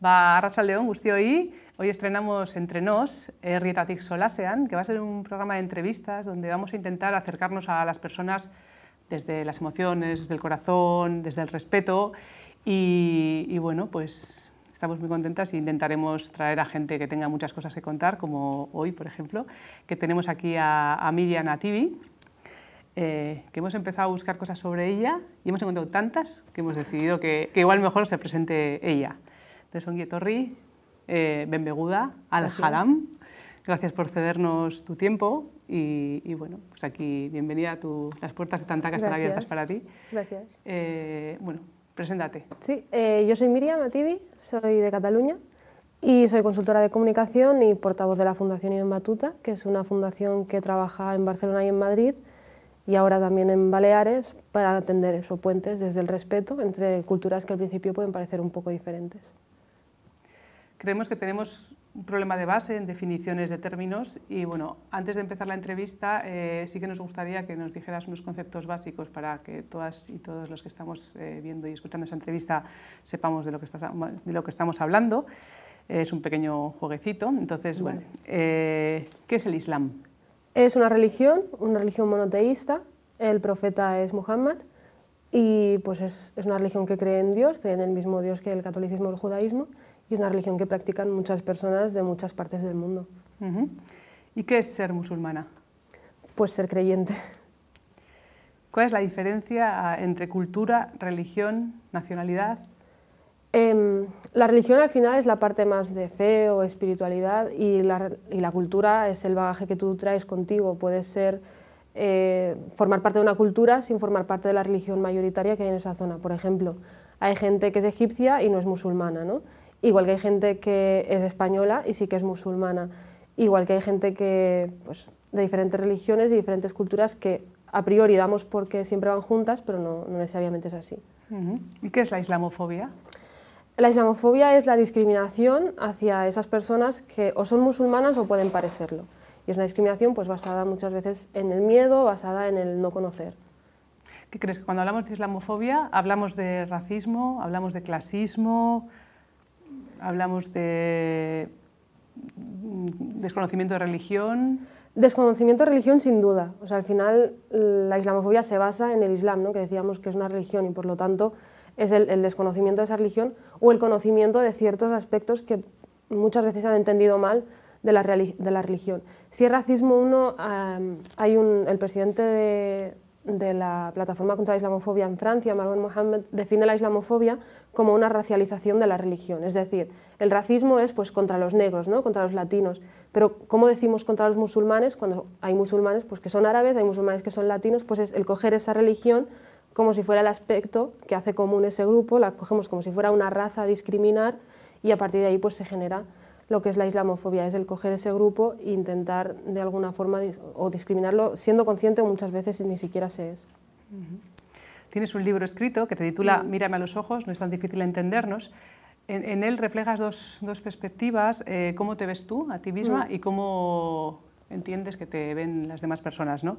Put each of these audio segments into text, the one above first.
Ba, León, y hoy estrenamos Entre Nos, Rietatic Solasean, que va a ser un programa de entrevistas donde vamos a intentar acercarnos a las personas desde las emociones, desde el corazón, desde el respeto y, bueno, pues estamos muy contentas e intentaremos traer a gente que tenga muchas cosas que contar, como hoy, por ejemplo, que tenemos aquí a, Miriam Nativi, eh, que hemos empezado a buscar cosas sobre ella y hemos encontrado tantas que hemos decidido que igual mejor se presente ella de son eh, Benbeguda, Al Jalam Gracias por cedernos tu tiempo y, bueno, pues aquí bienvenida a las puertas de Tantaca están abiertas para ti. Gracias. Eh, bueno, preséntate. Sí, eh, yo soy Miriam Ativi, soy de Cataluña y soy consultora de comunicación y portavoz de la Fundación Ion Batuta, que es una fundación que trabaja en Barcelona y en Madrid y ahora también en Baleares para atender esos puentes desde el respeto entre culturas que al principio pueden parecer un poco diferentes. Creemos que tenemos un problema de base en definiciones de términos y bueno, antes de empezar la entrevista eh, sí que nos gustaría que nos dijeras unos conceptos básicos para que todas y todos los que estamos eh, viendo y escuchando esa entrevista sepamos de lo que, estamos hablando. es un pequeño jueguecito. Entonces, bueno, eh, ¿qué es el Islam? Es una religión, una religión monoteísta. El profeta es Muhammad y pues es, es una religión que cree en Dios, cree en el mismo Dios que el catolicismo o el judaísmo y es una religión que practican muchas personas de muchas partes del mundo. ¿Y qué es ser musulmana? Pues ser creyente. ¿Cuál es la diferencia ah, entre cultura, religión, nacionalidad? Em, la religión al final es la parte más de fe o espiritualidad y la, cultura es el bagaje que tú traes contigo. Puedes ser, eh, formar parte de una cultura sin formar parte de la religión mayoritaria que hay en esa zona. Por ejemplo, hay gente que es egipcia y no es musulmana, ¿no? igual que hay gente que es española y sí que es musulmana, igual que hay gente que, pues, de diferentes religiones y diferentes culturas que a priori damos porque siempre van juntas, pero no, necesariamente es así. ¿Y qué es la islamofobia? La islamofobia es la discriminación hacia esas personas que o son musulmanas o pueden parecerlo. Y es una discriminación pues, basada muchas veces en el miedo, basada en el no conocer. ¿Qué crees? Cuando hablamos de islamofobia, hablamos de racismo, hablamos de clasismo, hablamos de mm, desconocimiento de religión. Desconocimiento de religión sin duda. O sea, al final mm, la islamofobia se basa en el Islam, ¿no? que decíamos que es una religión y por lo tanto es el, desconocimiento de esa religión o el conocimiento de ciertos aspectos que muchas veces se han entendido mal de la, religión. Si es racismo uno, hay un, el presidente de, de la plataforma contra la islamofobia en Francia, Marwan Mohamed, define la islamofobia como una racialización de la religión. Es decir, el racismo es pues, contra los negros, ¿no? contra los latinos, pero ¿cómo decimos contra los musulmanes cuando hay musulmanes pues, que son árabes, hay musulmanes que son latinos? Pues es el coger esa religión como si fuera el aspecto que hace común ese grupo, la cogemos como si fuera una raza a discriminar y a partir de ahí pues, se genera lo que es la islamofobia, es el coger ese grupo e intentar de alguna forma o discriminarlo, siendo consciente muchas veces ni siquiera se es. Tienes un libro escrito que se titula mm. Mírame a los ojos, no es tan difícil entendernos. En, él reflejas dos, dos perspectivas, eh, cómo te ves tú a ti misma mm. y cómo entiendes que te ven las demás personas. ¿no?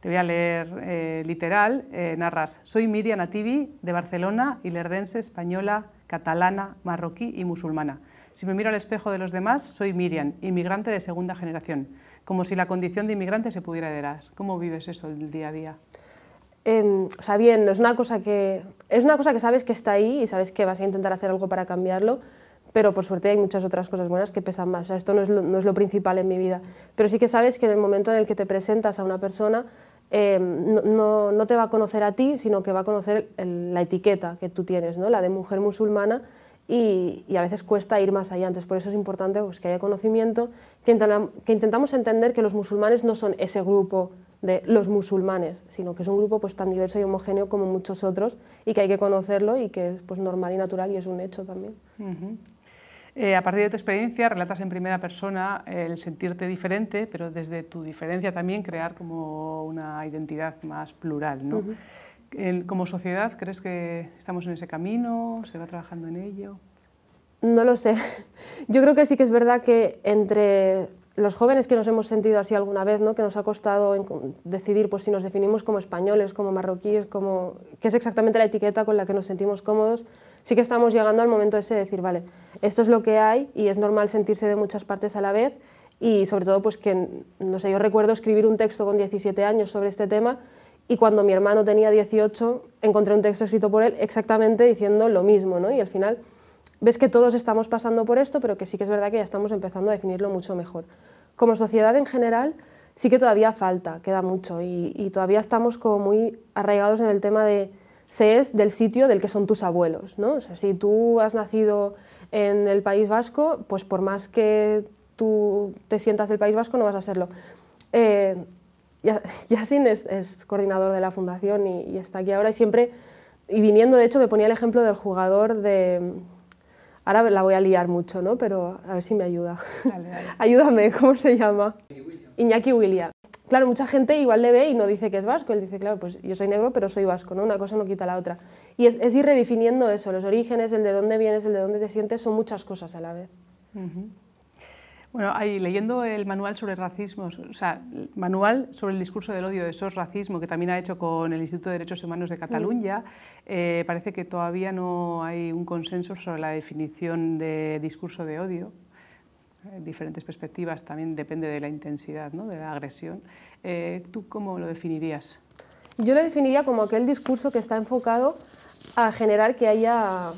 Te voy a leer eh, literal, eh, narras, soy Miriam Atibi, de Barcelona, hilerdense, española, catalana, marroquí y musulmana. Si me miro al espejo de los demás, soy Miriam, inmigrante de segunda generación, como si la condición de inmigrante se pudiera heredar. ¿Cómo vives eso el día a día? o em, sea, bien, es una cosa que es una cosa que sabes que está ahí y sabes que vas a intentar hacer algo para cambiarlo, pero por suerte hay muchas otras cosas buenas que pesan más. O sea, esto no es lo, principal en mi vida, pero sí que sabes que en el momento en el que te presentas a una persona em, no, te va a conocer a ti, sino que va a conocer la etiqueta que tú tienes, ¿no? la de mujer musulmana, y, a veces cuesta ir más allá. Entonces, por eso es importante pues, que haya conocimiento, que intentamos entender que los musulmanes no son ese grupo de los musulmanes, sino que es un grupo pues, tan diverso y homogéneo como muchos otros y que hay que conocerlo y que es pues, normal y natural y es un hecho también. Eh, a partir de tu experiencia, relatas en primera persona el sentirte diferente, pero desde tu diferencia también crear como una identidad más plural. ¿no? como sociedad, ¿crees que estamos en ese camino? ¿Se va trabajando en ello? No lo sé. Yo creo que sí que es verdad que entre los jóvenes que nos hemos sentido así alguna vez, ¿no? que nos ha costado decidir pues, si nos definimos como españoles, como marroquíes, como, qué es exactamente la etiqueta con la que nos sentimos cómodos, sí que estamos llegando al momento ese de decir, vale, esto es lo que hay y es normal sentirse de muchas partes a la vez y sobre todo pues que, no sé, yo recuerdo escribir un texto con 17 años sobre este tema y cuando mi hermano tenía 18 encontré un texto escrito por él exactamente diciendo lo mismo, ¿no? Y al final ves que todos estamos pasando por esto, pero que sí que es verdad que ya estamos empezando a definirlo mucho mejor. Como sociedad en general, sí que todavía falta, queda mucho y, todavía estamos como muy arraigados en el tema de se es del sitio del que son tus abuelos, ¿no? O sea, si tú has nacido en el País Vasco, pues por más que tú te sientas del País Vasco no vas a serlo. Eh, es, coordinador de la fundación y, está aquí ahora y siempre, y viniendo de hecho me ponía el ejemplo del jugador de, Ahora la voy a liar mucho, ¿no? Pero a ver si me ayuda. Ayúdame, ¿cómo se llama? Iñaki William. Claro, mucha gente igual le ve y no dice que es vasco. Él dice, claro, pues yo soy negro, pero soy vasco, ¿no? Una cosa no quita la otra. Y es, ir redefiniendo eso, los orígenes, el de dónde vienes, el de dónde te sientes, son muchas cosas a la vez. Bueno, ahí, leyendo el manual sobre racismo, o sea, el manual sobre el discurso del odio de SOS Racismo, que también ha hecho con el Instituto de Derechos Humanos de Cataluña, mm. eh, parece que todavía no hay un consenso sobre la definición de discurso de odio. En eh, diferentes perspectivas, también depende de la intensidad ¿no? de la agresión. Eh, ¿Tú cómo lo definirías? Yo lo definiría como aquel discurso que está enfocado a generar que haya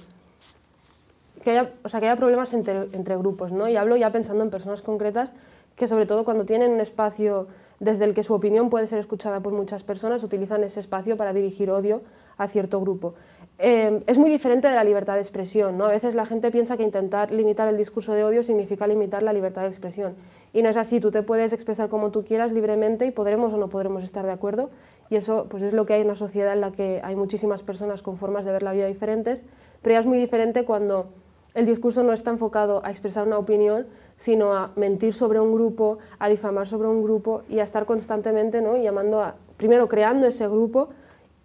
que haya, o sea, que haya problemas entre, grupos, ¿no? Y hablo ya pensando en personas concretas que sobre todo cuando tienen un espacio desde el que su opinión puede ser escuchada por muchas personas, utilizan ese espacio para dirigir odio a cierto grupo. Eh, es muy diferente de la libertad de expresión, ¿no? A veces la gente piensa que intentar limitar el discurso de odio significa limitar la libertad de expresión. Y no es así, tú te puedes expresar como tú quieras libremente y podremos o no podremos estar de acuerdo. Y eso pues, es lo que hay en una sociedad en la que hay muchísimas personas con formas de ver la vida diferentes, pero ya es muy diferente cuando el discurso no está enfocado a expresar una opinión, sino a mentir sobre un grupo, a difamar sobre un grupo y a estar constantemente ¿no? llamando a, primero creando ese grupo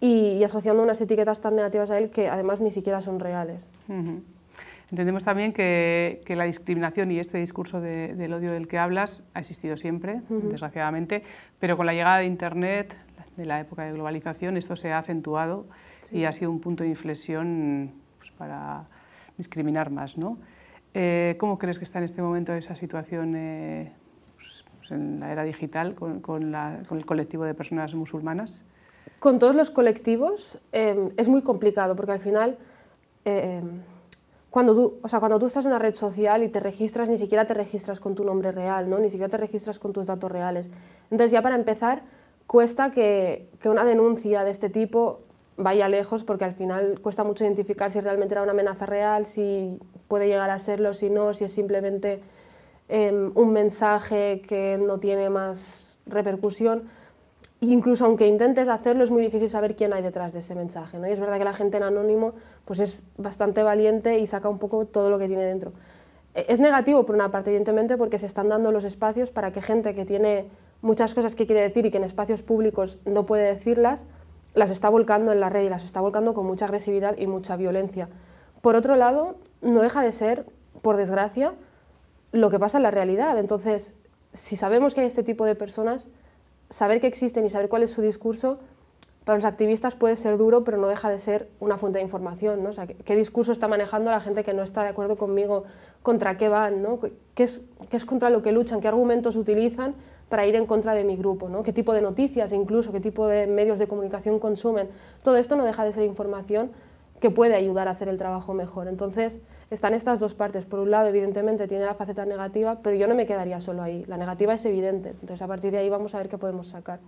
y, asociando unas etiquetas tan negativas a él que además ni siquiera son reales. Entendemos también que, la discriminación y este discurso del odio del que hablas ha existido siempre, desgraciadamente, pero con la llegada de Internet, de la época de globalización, esto se ha acentuado y ha sido un punto de inflexión pues, para discriminar más. ¿no? Eh, ¿Cómo crees que está en este momento esa situación eh, pues, pues, en la era digital con, el colectivo de personas musulmanas? Con todos los colectivos eh, es muy complicado porque al final cuando tú, o sea, cuando tú estás en una red social y te registras, ni siquiera te registras con tu nombre real, ¿no? ni siquiera te registras con tus datos reales. Entonces ya para empezar, cuesta que, que una denuncia de este tipo vaya lejos porque al final cuesta mucho identificar si realmente era una amenaza real, si puede llegar a serlo, si no, si es simplemente em, un mensaje que no tiene más repercusión. Incluso aunque intentes hacerlo, es muy difícil saber quién hay detrás de ese mensaje. ¿no? Y es verdad que la gente en anónimo pues es bastante valiente y saca un poco todo lo que tiene dentro. E, es negativo por una parte, evidentemente, porque se están dando los espacios para que gente que tiene muchas cosas que quiere decir y que en espacios públicos no puede decirlas, las está volcando en la red y las está volcando con mucha agresividad y mucha violencia. Por otro lado, no deja de ser, por desgracia, lo que pasa en la realidad. Entonces, si sabemos que hay este tipo de personas, saber que existen y saber cuál es su discurso, para los activistas puede ser duro, pero no deja de ser una fuente de información. ¿qué, discurso está manejando la gente que no está de acuerdo conmigo? ¿Contra qué van? ¿no? es, ¿Qué es contra lo que luchan? ¿Qué argumentos utilizan? para ir en contra de mi grupo, ¿no? qué tipo de noticias incluso, qué tipo de medios de comunicación consumen. Todo esto no deja de ser información que puede ayudar a hacer el trabajo mejor. Entonces, están estas dos partes. Por un lado, evidentemente, tiene la faceta negativa, pero yo no me quedaría solo ahí. La negativa es evidente. Entonces, a partir de ahí vamos a ver qué podemos sacar.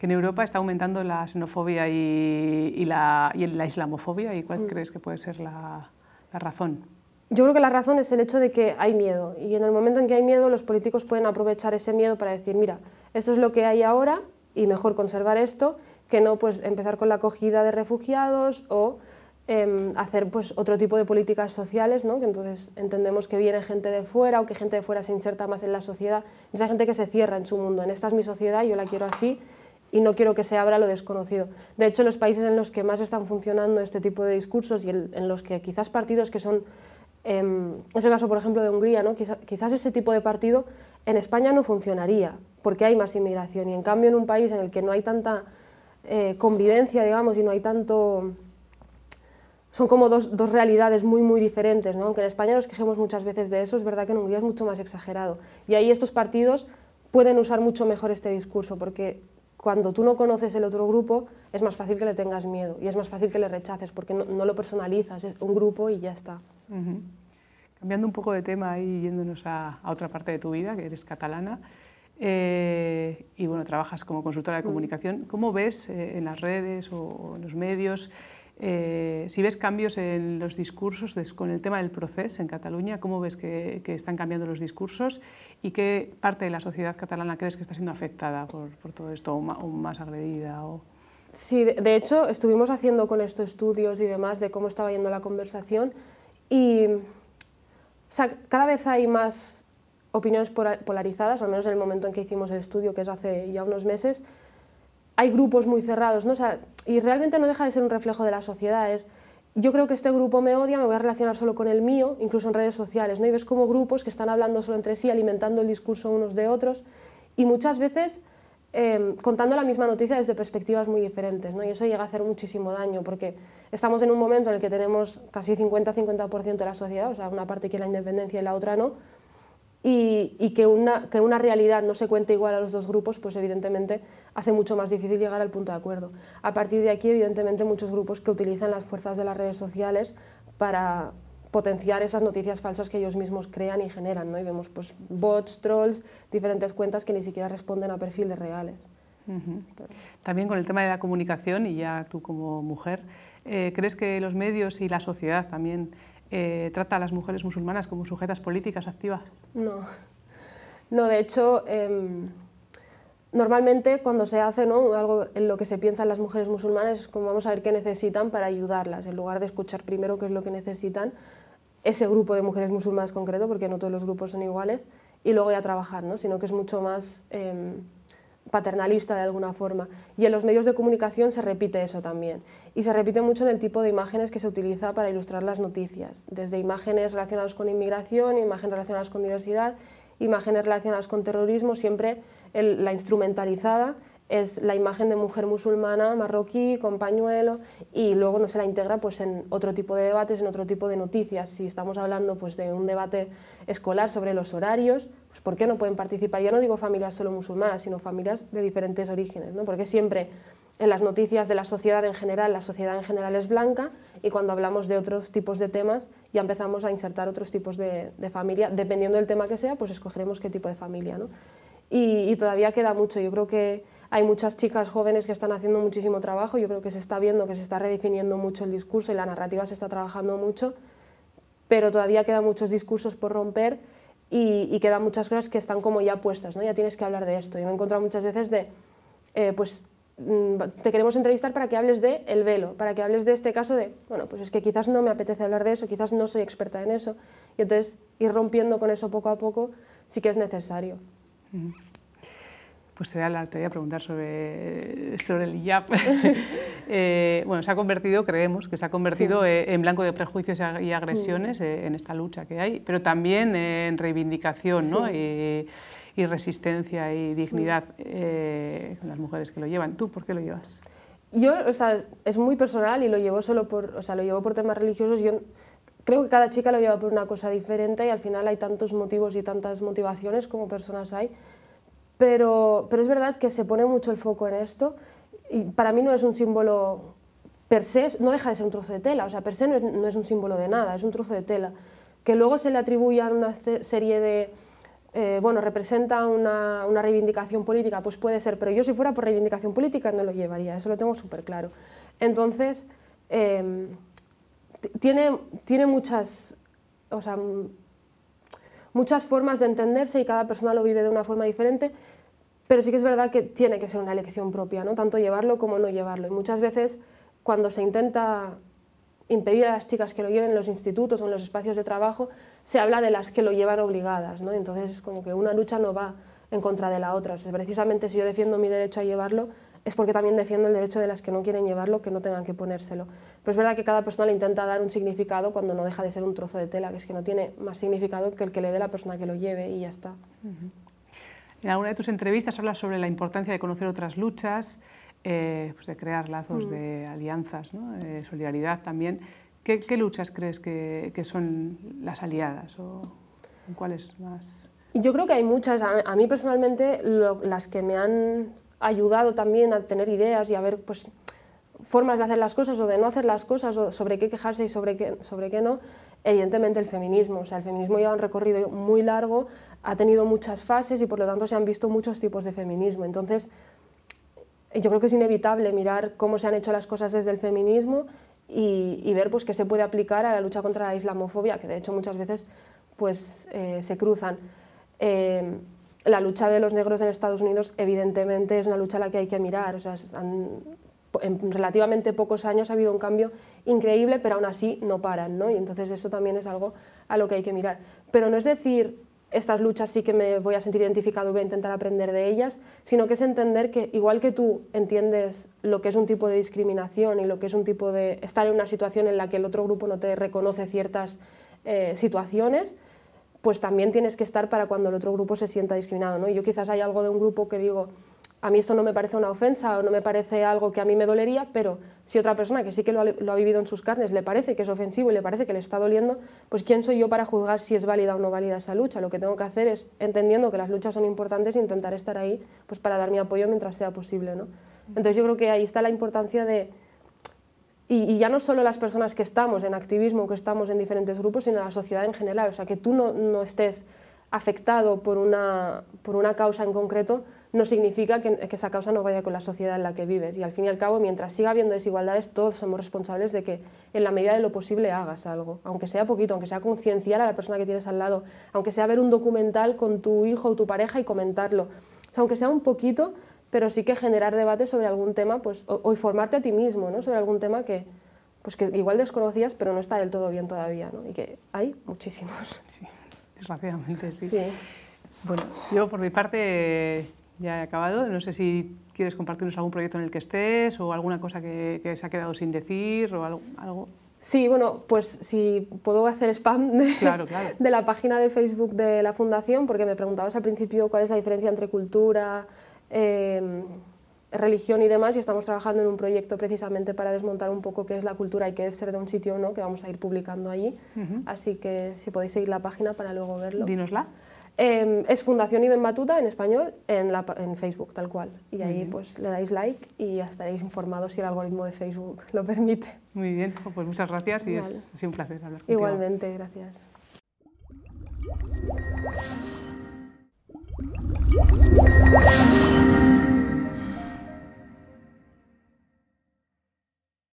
Que en Europa está aumentando la xenofobia y, la, islamofobia. ¿Y cuál mm. crees que puede ser la razón? Yo creo que la razón es el hecho de que hay miedo y en el momento en que hay miedo los políticos pueden aprovechar ese miedo para decir, mira, esto es lo que hay ahora y mejor conservar esto que no pues empezar con la acogida de refugiados o em, hacer pues otro tipo de políticas sociales, ¿no? que entonces entendemos que viene gente de fuera o que gente de fuera se inserta más en la sociedad, esa gente que se cierra en su mundo, en esta es mi sociedad, yo la quiero así y no quiero que se abra lo desconocido. De hecho, los países en los que más están funcionando este tipo de discursos y en los que quizás partidos que son Em, es el caso, por ejemplo, de Hungría. quizás ese tipo de partido en España no funcionaría, porque hay más inmigración. Y en cambio, en un país en el que no hay tanta eh, convivencia, digamos, y no hay tanto... Son como dos, realidades muy, muy diferentes. ¿no? Aunque en España nos quejemos muchas veces de eso, es verdad que en Hungría es mucho más exagerado. Y ahí estos partidos pueden usar mucho mejor este discurso, porque cuando tú no conoces el otro grupo, es más fácil que le tengas miedo y es más fácil que le rechaces, porque no lo personalizas, es un grupo y ya está. Cambiando un poco de tema y yéndonos a, otra parte de tu vida, que eres catalana, eh, y bueno, trabajas como consultora de comunicación, ¿cómo ves eh, en las redes o, en los medios? Eh, si ves cambios en los discursos con el tema del proceso en Cataluña, ¿cómo ves que, están cambiando los discursos y qué parte de la sociedad catalana crees que está siendo afectada por, todo esto o, más agredida? O... Sí, de, hecho, estuvimos haciendo con estos estudios y demás de cómo estaba yendo la conversación y cada vez hay más opiniones polarizadas, al menos en el momento en que hicimos el estudio, que es hace ya unos meses, hay grupos muy cerrados, y realmente no deja de ser un reflejo de las sociedades. yo creo que este grupo me odia, me voy a relacionar solo con el mío, incluso en redes sociales, ¿no? Y ves como grupos que están hablando solo entre sí, alimentando el discurso unos de otros, y muchas veces Em, contando la misma noticia desde perspectivas muy diferentes, ¿no? Y eso llega a hacer muchísimo daño, porque estamos en un momento en el que tenemos casi 50-50% de la sociedad, o sea, una parte quiere la independencia y la otra no, y, que, una, que, una, realidad no se cuente igual a los dos grupos, pues evidentemente hace mucho más difícil llegar al punto de acuerdo. A partir de aquí, evidentemente, muchos grupos que utilizan las fuerzas de las redes sociales para, potenciar esas noticias falsas que ellos mismos crean y generan, ¿no? Y vemos pues bots, trolls, diferentes cuentas que ni siquiera responden a perfiles reales. También con el tema de la comunicación, y ya tú como mujer, eh, ¿crees que los medios y la sociedad también eh, trata a las mujeres musulmanas como sujetas políticas activas? No, no, de hecho... Em, normalmente cuando se hace ¿no? algo en lo que se piensa en las mujeres musulmanas es como vamos a ver qué necesitan para ayudarlas, en lugar de escuchar primero qué es lo que necesitan, ese grupo de mujeres musulmanas concreto, porque no todos los grupos son iguales, y luego a trabajar, sino que es mucho más em, paternalista de alguna forma. Y en los medios de comunicación se repite eso también. Y se repite mucho en el tipo de imágenes que se utiliza para ilustrar las noticias, desde imágenes relacionadas con inmigración, imágenes relacionadas con diversidad, imágenes relacionadas con terrorismo, siempre la instrumentalizada es la imagen de mujer musulmana marroquí con pañuelo y luego no se la integra pues en otro tipo de debates, en otro tipo de noticias. Si estamos hablando pues de un debate escolar sobre los horarios, pues ¿por qué no pueden participar? Yo no digo familias solo musulmanas, sino familias de diferentes orígenes, ¿no? Porque siempre en las noticias de la sociedad en general, la sociedad en general es blanca y cuando hablamos de otros tipos de temas ya empezamos a insertar otros tipos de, familia, dependiendo del tema que sea, pues escogeremos qué tipo de familia, ¿no? y todavía queda mucho, yo creo que hay muchas chicas jóvenes que están haciendo muchísimo trabajo, yo creo que se está viendo que se está redefiniendo mucho el discurso y la narrativa se está trabajando mucho, pero todavía quedan muchos discursos por romper y, quedan muchas cosas que están como ya puestas, ¿no? ya tienes que hablar de esto. Yo me he encontrado muchas veces de, eh, pues mm, te queremos entrevistar para que hables de el velo, para que hables de este caso de, bueno, pues es que quizás no me apetece hablar de eso, quizás no soy experta en eso, y entonces ir rompiendo con eso poco a poco sí que es necesario pues te voy a, preguntar sobre, sobre el IAP. Eh, bueno, se ha convertido, creemos que se ha convertido eh, en blanco de prejuicios y agresiones eh, en esta lucha que hay, pero también en reivindicación ¿no? y, resistencia y dignidad con las mujeres que lo llevan. ¿Tú por qué lo llevas? Yo, o sea, es muy personal y lo llevo solo por, o sea, lo llevo por temas religiosos. Yo creo que cada chica lo lleva por una cosa diferente y al final hay tantos motivos y tantas motivaciones como personas hay. Pero, pero es verdad que se pone mucho el foco en esto y para mí no es un símbolo per se, no deja de ser un trozo de tela, o sea, per se no es, un símbolo de nada, es un trozo de tela. Que luego se le a una serie de, eh, bueno, representa una, una, reivindicación política, pues puede ser, pero yo si fuera por reivindicación política no lo llevaría, eso lo tengo súper claro. Entonces, em, tiene, tiene muchas, o sea, muchas formas de entenderse y cada persona lo vive de una forma diferente, pero sí que es verdad que tiene que ser una elección propia, ¿no? tanto llevarlo como no llevarlo. Y muchas veces cuando se intenta impedir a las chicas que lo lleven en los institutos o en los espacios de trabajo, se habla de las que lo llevan obligadas. ¿no? Entonces es como que una lucha no va en contra de la otra. es precisamente si yo defiendo mi derecho a llevarlo, es porque también defiendo el derecho de las que no quieren llevarlo, que no tengan que ponérselo. Pero es verdad que cada persona le intenta dar un significado cuando no deja de ser un trozo de tela, que es que no tiene más significado que el que le dé la persona que lo lleve y ya está. En alguna de tus entrevistas hablas sobre la importancia de conocer otras luchas, eh, pues de crear lazos mm. de alianzas, ¿no? Eh, solidaridad también. ¿Qué, luchas crees que, son las aliadas o cuáles más? Yo creo que hay muchas. A, mí personalmente las que me han ayudado también a tener ideas y a ver pues, formas de hacer las cosas o de no hacer las cosas, o sobre qué quejarse y sobre qué, sobre qué no, evidentemente el feminismo. O sea, el feminismo lleva un recorrido muy largo, ha tenido muchas fases y por lo tanto se han visto muchos tipos de feminismo. Entonces, yo creo que es inevitable mirar cómo se han hecho las cosas desde el feminismo y, ver pues, qué se puede aplicar a la lucha contra la islamofobia, que de hecho muchas veces pues, eh, se cruzan. Eh, la lucha de los negros en Estados Unidos evidentemente es una lucha a la que hay que mirar. sea, en relativamente pocos años ha habido un cambio increíble, pero aún así no paran. Y entonces eso también es algo a lo que hay que mirar. Pero no es decir, estas luchas sí que me voy a sentir identificado, y voy a intentar aprender de ellas, sino que es entender que igual que tú entiendes lo que es un tipo de discriminación y lo que es un tipo de estar en una situación en la que el otro grupo no te reconoce ciertas eh, situaciones, pues también tienes que estar para cuando el otro grupo se sienta discriminado. ¿no? yo quizás hay algo de un grupo que digo, a mí esto no me parece una ofensa o no me parece algo que a mí me dolería, pero si otra persona que sí que lo ha, vivido en sus carnes le parece que es ofensivo y le parece que le está doliendo, pues ¿quién soy yo para juzgar si es válida o no válida esa lucha? Lo que tengo que hacer es, entendiendo que las luchas son importantes, intentar estar ahí pues, para dar mi apoyo mientras sea posible. ¿no? Entonces yo creo que ahí está la importancia de y, ya no solo las personas que estamos en activismo, que estamos en diferentes grupos, sino la sociedad en general. O sea, que tú no, estés afectado por una, por una causa en concreto no significa que, que, esa causa no vaya con la sociedad en la que vives. Y al fin y al cabo, mientras siga habiendo desigualdades, todos somos responsables de que en la medida de lo posible hagas algo, aunque sea poquito, aunque sea concienciar a la persona que tienes al lado, aunque sea ver un documental con tu hijo o tu pareja y comentarlo. O sea, aunque sea un poquito, pero sí que generar debate sobre algún tema, pues, o, o informarte a ti mismo, ¿no? Sobre algún tema que, pues que igual desconocías, pero no está del todo bien todavía, ¿no? Y que hay muchísimos. Sí, desgraciadamente, sí. sí. Bueno, yo por mi parte ya he acabado. No sé si quieres compartirnos algún proyecto en el que estés o alguna cosa que, se ha quedado sin decir o algo, Sí, bueno, pues si puedo hacer spam de la página de Facebook de la Fundación, porque me preguntabas al principio cuál es la diferencia entre cultura, Em, religión y demás, y estamos trabajando en un proyecto precisamente para desmontar un poco qué es la cultura y qué es ser de un sitio o no, que vamos a ir publicando allí. Así que si podéis seguir la página para luego verlo. Dínosla. Em, es Fundación Iben Batuta en español, en, Facebook, tal cual. Y ahí pues le dais like y ya estaréis informados si el algoritmo de Facebook lo permite. Muy bien, pues muchas gracias y es, un placer hablar contigo. Igualmente, gracias.